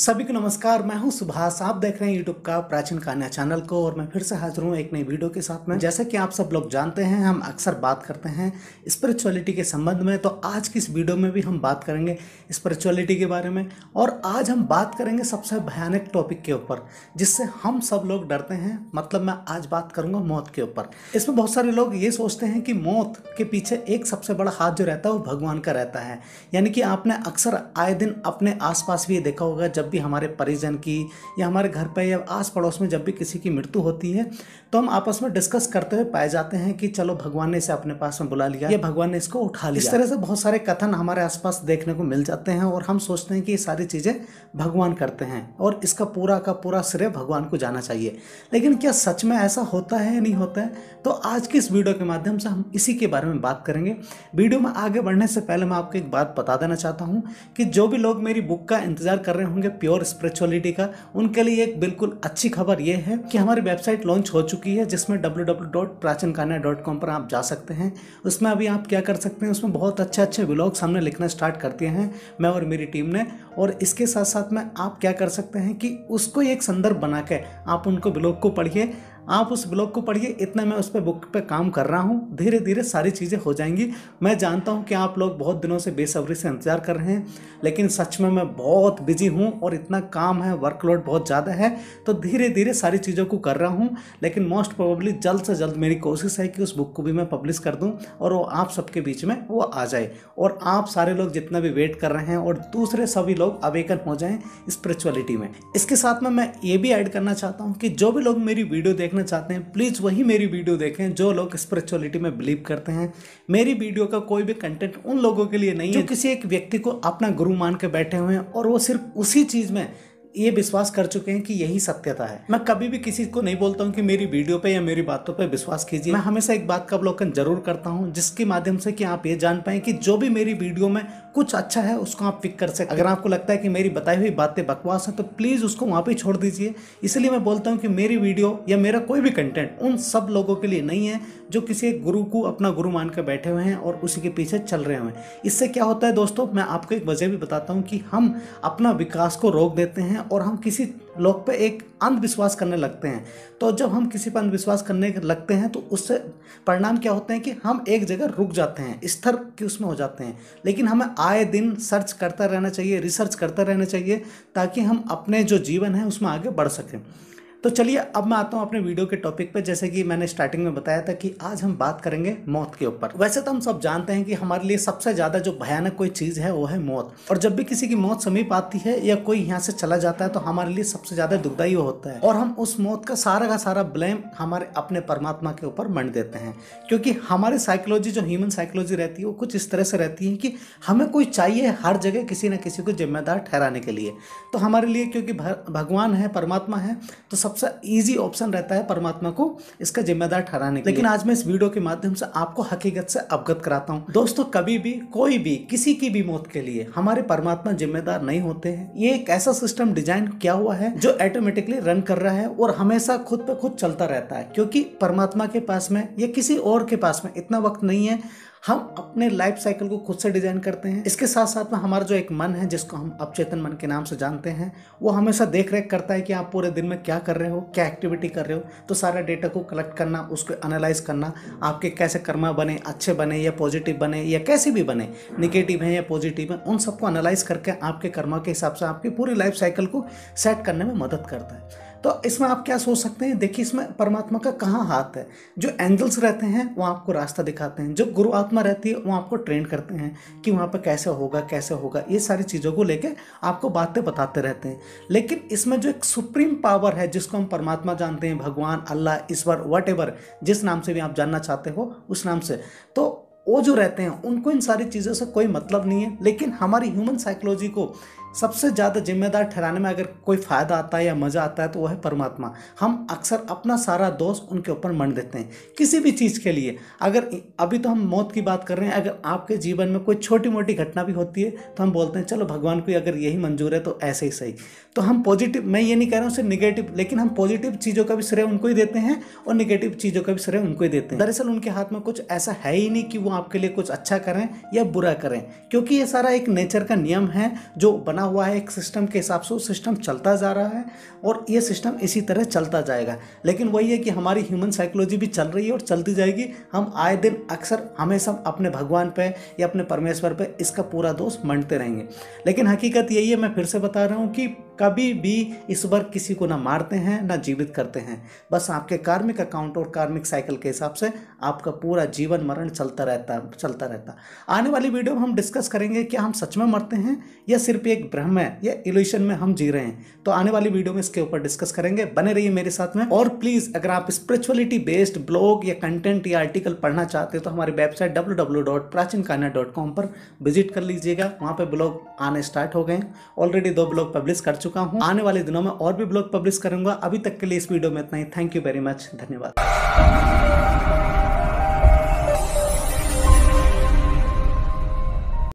सभी को नमस्कार मैं हूं सुभाष आप देख रहे हैं यूट्यूब का प्राचीन कहानिया चैनल को और मैं फिर से हाजिर हूं एक नई वीडियो के साथ में जैसे कि आप सब लोग जानते हैं हम अक्सर बात करते हैं स्पिरिचुअलिटी के संबंध में तो आज की इस वीडियो में भी हम बात करेंगे स्पिरिचुअलिटी के बारे में और आज हम बात करेंगे सबसे भयानक टॉपिक के ऊपर जिससे हम सब लोग डरते हैं मतलब मैं आज बात करूँगा मौत के ऊपर इसमें बहुत सारे लोग ये सोचते हैं कि मौत के पीछे एक सबसे बड़ा हाथ जो रहता है वो भगवान का रहता है यानी कि आपने अक्सर आए दिन अपने आसपास भी ये देखा होगा जब भी हमारे परिजन की या हमारे घर पर या आस पड़ोस में जब भी किसी की मृत्यु होती है तो हम आपस में डिस्कस करते हुए पाए जाते हैं कि चलो भगवान ने इसे अपने पास में बुला लिया या भगवान ने इसको उठा लिया इस तरह से बहुत सारे कथन हमारे आसपास देखने को मिल जाते हैं और हम सोचते हैं कि ये सारी चीज़ें भगवान करते हैं और इसका पूरा का पूरा श्रेय भगवान को जाना चाहिए लेकिन क्या सच में ऐसा होता है या नहीं होता है तो आज की इस वीडियो के माध्यम से हम इसी के बारे में बात करेंगे वीडियो में आगे बढ़ने से पहले मैं आपको एक बात बता देना चाहता हूँ कि जो भी लोग मेरी बुक का इंतज़ार कर रहे होंगे प्योर स्पिरिचुअलिटी का उनके लिए एक बिल्कुल अच्छी खबर ये है कि हमारी वेबसाइट लॉन्च हो चुकी है जिसमें डब्ल्यू पर आप जा सकते हैं उसमें अभी आप क्या कर सकते हैं उसमें बहुत अच्छे अच्छे ब्लॉग्स हमने लिखना स्टार्ट कर दिए हैं मैं और मेरी टीम ने और इसके साथ साथ में आप क्या कर सकते हैं कि उसको एक संदर्भ बना के आप उनको ब्लॉग को पढ़िए आप उस ब्लॉग को पढ़िए इतना मैं उस पर बुक पे काम कर रहा हूँ धीरे धीरे सारी चीज़ें हो जाएंगी मैं जानता हूँ कि आप लोग बहुत दिनों से बेसब्री से इंतज़ार कर रहे हैं लेकिन सच में मैं बहुत बिजी हूँ और इतना काम है वर्कलोड बहुत ज़्यादा है तो धीरे धीरे सारी चीज़ों को कर रहा हूँ लेकिन मोस्ट प्रोबेबली जल्द से जल्द मेरी कोशिश है कि उस बुक को भी मैं पब्लिश कर दूँ और वो आप सबके बीच में वो आ जाए और आप सारे लोग जितना भी वेट कर रहे हैं और दूसरे सभी लोग अवेकन हो जाएँ स्परिचुअलिटी में इसके साथ में मैं ये भी ऐड करना चाहता हूँ कि जो भी लोग मेरी वीडियो देख देखना चाहते हैं प्लीज़ वही मेरी वीडियो देखें जो लोग स्पिरिचुअलिटी में बिलीव करते हैं मेरी वीडियो का कोई भी कंटेंट उन लोगों के लिए नहीं है किसी एक व्यक्ति को अपना गुरु मान के बैठे हुए हैं और वो सिर्फ उसी चीज़ में ये विश्वास कर चुके हैं कि यही सत्यता है मैं कभी भी किसी को नहीं बोलता हूँ कि मेरी वीडियो पे या मेरी बातों पे विश्वास कीजिए मैं हमेशा एक बात का अवलोकन जरूर करता हूँ जिसके माध्यम से कि आप ये जान पाए कि जो भी मेरी वीडियो में कुछ अच्छा है उसको आप पिक कर सकते अगर आपको लगता है कि मेरी बताई हुई बातें बकवास है तो प्लीज़ उसको वहाँ पर छोड़ दीजिए इसलिए मैं बोलता हूँ कि मेरी वीडियो या मेरा कोई भी कंटेंट उन सब लोगों के लिए नहीं है जो किसी एक गुरु को अपना गुरु मान कर बैठे हुए हैं और उसी के पीछे चल रहे हुए हैं इससे क्या होता है दोस्तों मैं आपको एक वजह भी बताता हूँ कि हम अपना विकास को रोक देते हैं हैं और हम किसी लोग पे एक अंधविश्वास करने लगते हैं तो जब हम किसी पर अंधविश्वास करने लगते हैं तो उससे परिणाम क्या होते हैं कि हम एक जगह रुक जाते हैं स्थिर के उसमें हो जाते हैं लेकिन हमें आए दिन सर्च करता रहना चाहिए रिसर्च करता रहना चाहिए ताकि हम अपने जो जीवन है उसमें आगे बढ़ सकें तो चलिए अब मैं आता हूँ अपने वीडियो के टॉपिक पे जैसे कि मैंने स्टार्टिंग में बताया था कि आज हम बात करेंगे मौत के ऊपर वैसे तो हम सब जानते हैं कि हमारे लिए सबसे ज़्यादा जो भयानक कोई चीज़ है वो है मौत और जब भी किसी की मौत समीप आती है या कोई यहाँ से चला जाता है तो हमारे लिए सबसे ज़्यादा दुखदायी होता है और हम उस मौत का सारा का सारा ब्लेम हमारे अपने परमात्मा के ऊपर मंड देते हैं क्योंकि हमारी साइकोलॉजी जो ह्यूमन साइकोलॉजी रहती है वो कुछ इस तरह से रहती है कि हमें कोई चाहिए हर जगह किसी न किसी को जिम्मेदार ठहराने के लिए तो हमारे लिए क्योंकि भगवान है परमात्मा है तो सब सबसे ईजी ऑप्शन रहता है परमात्मा को इसका जिम्मेदार ठहराने के लेकिन आज मैं इस वीडियो के माध्यम से आपको हकीकत से अवगत कराता हूँ दोस्तों कभी भी कोई भी किसी की भी मौत के लिए हमारे परमात्मा जिम्मेदार नहीं होते हैं ये एक ऐसा सिस्टम डिजाइन किया हुआ है जो ऑटोमेटिकली रन कर रहा है और हमेशा खुद पे खुद चलता रहता है क्योंकि परमात्मा के पास में या किसी और के पास में इतना वक्त नहीं है हम अपने लाइफ साइकिल को खुद से डिजाइन करते हैं इसके साथ साथ में हमारा जो एक मन है जिसको हम अपचेतन मन के नाम से जानते हैं वो हमेशा देख रेख करता है कि आप पूरे दिन में क्या कर रहे हो क्या एक्टिविटी कर रहे हो तो सारा डेटा को कलेक्ट करना उसको एनालाइज करना आपके कैसे कर्मा बने अच्छे बने या पॉजिटिव बने या कैसे भी बने निगेटिव हैं या पॉजिटिव हैं उन सबको एनालाइज करके आपके कर्मा के हिसाब से आपकी पूरी लाइफ साइकिल को सेट करने में मदद करता है तो इसमें आप क्या सोच सकते हैं देखिए इसमें परमात्मा का कहाँ हाथ है जो एंजल्स रहते हैं वो आपको रास्ता दिखाते हैं जो गुरु आत्मा रहती है वो आपको ट्रेन करते हैं कि वहाँ पर कैसे होगा कैसे होगा ये सारी चीज़ों को लेकर आपको बातें बताते रहते हैं लेकिन इसमें जो एक सुप्रीम पावर है जिसको हम परमात्मा जानते हैं भगवान अल्लाह ईश्वर वट जिस नाम से भी आप जानना चाहते हो उस नाम से तो वो जो रहते हैं उनको इन सारी चीज़ों से कोई मतलब नहीं है लेकिन हमारी ह्यूमन साइकोलॉजी को सबसे ज़्यादा जिम्मेदार ठहराने में अगर कोई फ़ायदा आता है या मज़ा आता है तो वह है परमात्मा हम अक्सर अपना सारा दोष उनके ऊपर मंड देते हैं किसी भी चीज़ के लिए अगर अभी तो हम मौत की बात कर रहे हैं अगर आपके जीवन में कोई छोटी मोटी घटना भी होती है तो हम बोलते हैं चलो भगवान को अगर यही मंजूर है तो ऐसे ही सही तो हम पॉजिटिव मैं ये नहीं कह रहा हूँ सिर्फ निगेटिव लेकिन हम पॉजिटिव चीज़ों का भी श्रेय उनको ही देते हैं और निगेटिव चीज़ों का भी श्रेय उनको ही देते हैं दरअसल उनके हाथ में कुछ ऐसा है ही नहीं कि वो आपके लिए कुछ अच्छा करें या बुरा करें क्योंकि ये सारा एक नेचर का नियम है जो बना बना हुआ है एक सिस्टम के हिसाब से वो सिस्टम चलता जा रहा है और ये सिस्टम इसी तरह चलता जाएगा लेकिन वही है कि हमारी ह्यूमन साइकोलॉजी भी चल रही है और चलती जाएगी हम आए दिन अक्सर हमेशा अपने भगवान पर या अपने परमेश्वर पर इसका पूरा दोष मंडते रहेंगे लेकिन हकीकत यही है मैं फिर से बता रहा हूँ कि कभी भी इस वर्ग किसी को ना मारते हैं ना जीवित करते हैं बस आपके कार्मिक अकाउंट और कार्मिक साइकिल के हिसाब से आपका पूरा जीवन मरण चलता रहता चलता रहता आने वाली वीडियो में हम डिस्कस करेंगे क्या हम सच में मरते हैं या सिर्फ एक भ्रम है या इल्यूशन में हम जी रहे हैं तो आने वाली वीडियो में इसके ऊपर डिस्कस करेंगे बने रहिए मेरे साथ में और प्लीज़ अगर आप स्पिरिचुअलिटी बेस्ड ब्लॉग या कंटेंट या आर्टिकल पढ़ना चाहते हैं तो हमारी वेबसाइट डब्ल्यू पर विजिट कर लीजिएगा वहाँ पर ब्लॉग आने स्टार्ट हो गए ऑलरेडी दो ब्लॉग पब्लिश कर चुके चुका हूँ आने वाले दिनों में और भी ब्लॉग पब्लिश करूंगा अभी तक के लिए इस वीडियो में इतना ही थैंक यू वेरी मच धन्यवाद